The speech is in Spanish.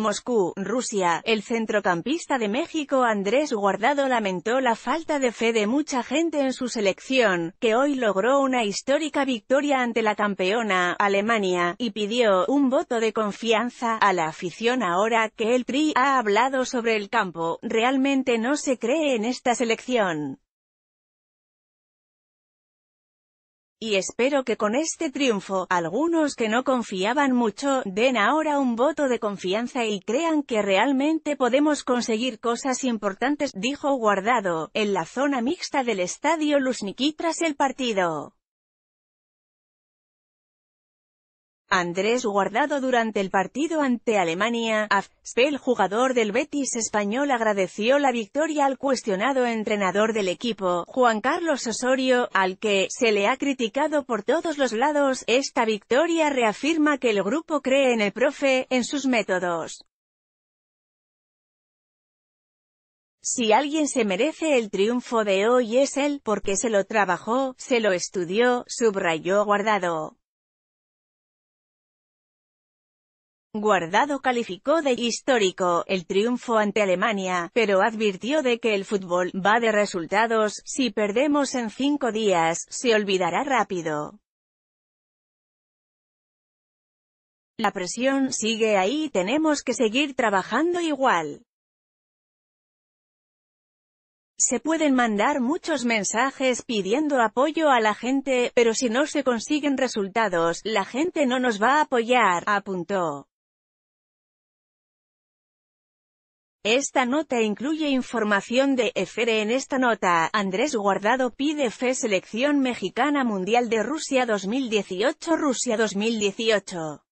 Moscú, Rusia, el centrocampista de México Andrés Guardado lamentó la falta de fe de mucha gente en su selección, que hoy logró una histórica victoria ante la campeona, Alemania, y pidió un voto de confianza a la afición ahora que el Tri ha hablado sobre el campo, realmente no se cree en esta selección. Y espero que con este triunfo, algunos que no confiaban mucho, den ahora un voto de confianza y crean que realmente podemos conseguir cosas importantes, dijo Guardado, en la zona mixta del estadio Lusniki tras el partido. Andrés Guardado durante el partido ante Alemania, el jugador del Betis español agradeció la victoria al cuestionado entrenador del equipo, Juan Carlos Osorio, al que se le ha criticado por todos los lados. Esta victoria reafirma que el grupo cree en el profe, en sus métodos. Si alguien se merece el triunfo de hoy es él, porque se lo trabajó, se lo estudió, subrayó Guardado. Guardado calificó de «histórico» el triunfo ante Alemania, pero advirtió de que el fútbol «va de resultados, si perdemos en cinco días, se olvidará rápido». La presión sigue ahí y tenemos que seguir trabajando igual. Se pueden mandar muchos mensajes pidiendo apoyo a la gente, pero si no se consiguen resultados, la gente no nos va a apoyar, apuntó. Esta nota incluye información de EFERE en esta nota. Andrés Guardado pide fe selección mexicana mundial de Rusia 2018 Rusia 2018.